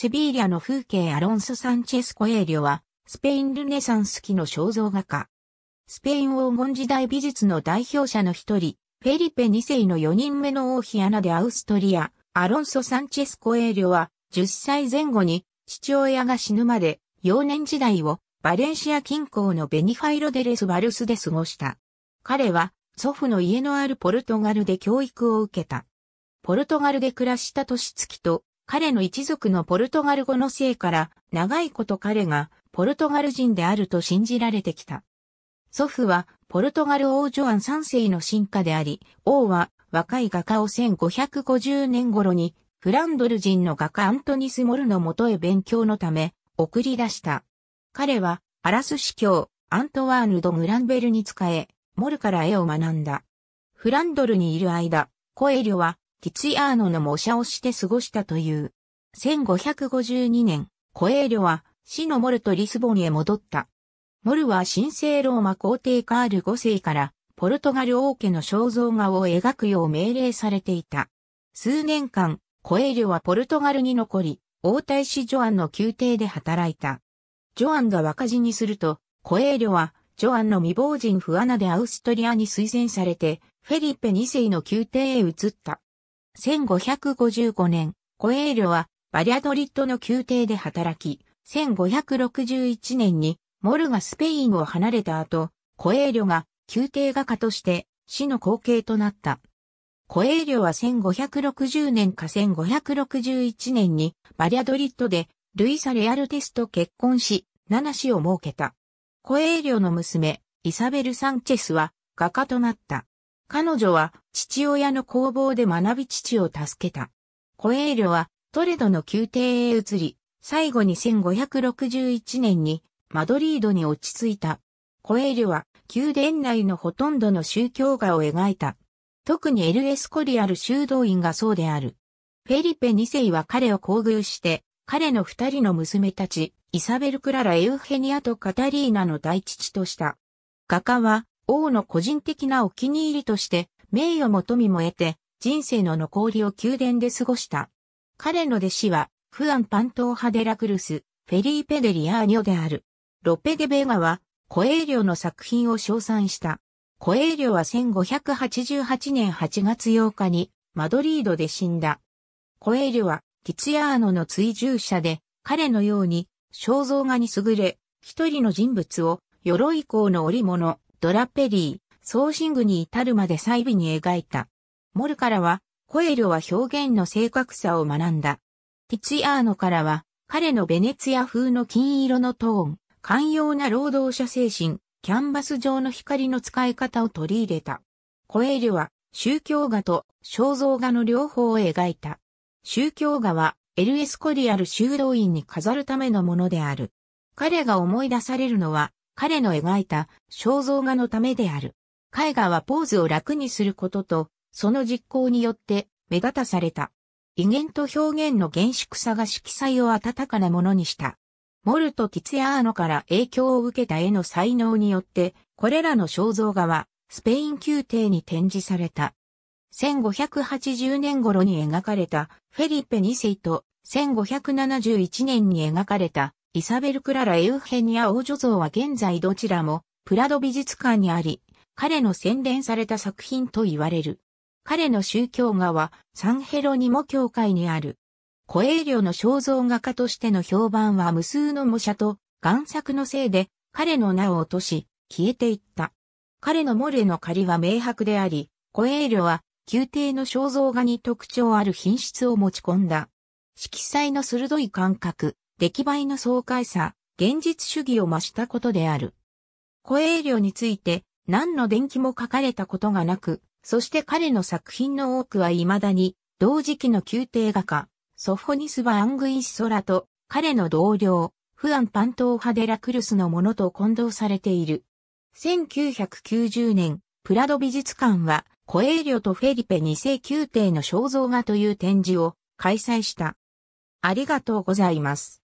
セビーリアの風景アロンソ・サンチェス・コエーリョは、スペインルネサンス期の肖像画家。スペイン黄金時代美術の代表者の一人、フェリペ2世の4人目の王妃アナでアウストリア、アロンソ・サンチェス・コエーリョは、10歳前後に、父親が死ぬまで、幼年時代を、バレンシア近郊のベニファイロデレス・バルスで過ごした。彼は、祖父の家のあるポルトガルで教育を受けた。ポルトガルで暮らした年月と、彼の一族のポルトガル語のせいから、長いこと彼がポルトガル人であると信じられてきた。祖父は、ポルトガル王ジョアン三世の進化であり、王は若い画家を1550年頃に、フランドル人の画家アントニス・モルのとへ勉強のため、送り出した。彼は、アラス司教、アントワーヌ・ド・グランベルに仕え、モルから絵を学んだ。フランドルにいる間、コエリョはティツィアーノの模写をして過ごしたという。1552年、コエーリョは死のモルとリスボンへ戻った。モルは神聖ローマ皇帝カール5世からポルトガル王家の肖像画を描くよう命令されていた。数年間、コエーリョはポルトガルに残り、王太子ジョアンの宮廷で働いた。ジョアンが若字にすると、コエーリョはジョアンの未亡人フアナでアウストリアに推薦されて、フェリッペ2世の宮廷へ移った。1555年、コエーリョはバリアドリッドの宮廷で働き、1561年にモルがスペインを離れた後、コエーリョが宮廷画家として死の後継となった。コエーリョは1560年か1561年にバリアドリッドでルイサ・レアルテスと結婚し、七子を設けた。コエーリョの娘、イサベル・サンチェスは画家となった。彼女は父親の工房で学び父を助けた。コエーリョはトレドの宮廷へ移り、最後に1561年にマドリードに落ち着いた。コエーリョは宮殿内のほとんどの宗教画を描いた。特にエルエスコリアル修道院がそうである。フェリペ2世は彼を厚遇して、彼の二人の娘たち、イサベル・クララ・エウヘニアとカタリーナの大父とした。画家は、王の個人的なお気に入りとして、名誉も富も得て、人生の残りを宮殿で過ごした。彼の弟子は、フアン・パントーハデラクルス、フェリーペデリアーニョである。ロペデベガは、コエーリョの作品を称賛した。コエーリョは1588年8月8日に、マドリードで死んだ。コエーリョは、ティツヤーノの追従者で、彼のように、肖像画に優れ、一人の人物を、鎧甲の織物、ドラペリー、ソーシングに至るまで細部に描いた。モルからは、コエリョは表現の正確さを学んだ。ティツィアーノからは、彼のベネツィア風の金色のトーン、寛容な労働者精神、キャンバス上の光の使い方を取り入れた。コエリは、宗教画と肖像画の両方を描いた。宗教画は、エルエスコリアル修道院に飾るためのものである。彼が思い出されるのは、彼の描いた肖像画のためである。絵画はポーズを楽にすることと、その実行によって目立たされた。威厳と表現の厳粛さが色彩を温かなものにした。モルト・ティツヤーノから影響を受けた絵の才能によって、これらの肖像画は、スペイン宮廷に展示された。1580年頃に描かれたフェリペ2世と1571年に描かれたイサベル・クララ・エウヘニア王女像は現在どちらもプラド美術館にあり、彼の洗練された作品と言われる。彼の宗教画はサンヘロニモ教会にある。コエーリョの肖像画家としての評判は無数の模写と贋作のせいで彼の名を落とし消えていった。彼のモレの仮りは明白であり、コエーリョは宮廷の肖像画に特徴ある品質を持ち込んだ。色彩の鋭い感覚、出来栄えの爽快さ、現実主義を増したことである。コエーリョについて何の伝記も書かれたことがなく、そして彼の作品の多くは未だに、同時期の宮廷画家、ソフォニス・バ・アングイシ・ソラと、彼の同僚、フアン・パントーハ・デラクルスのものと混同されている。1990年、プラド美術館は、コエーリョとフェリペ2世宮廷の肖像画という展示を開催した。ありがとうございます。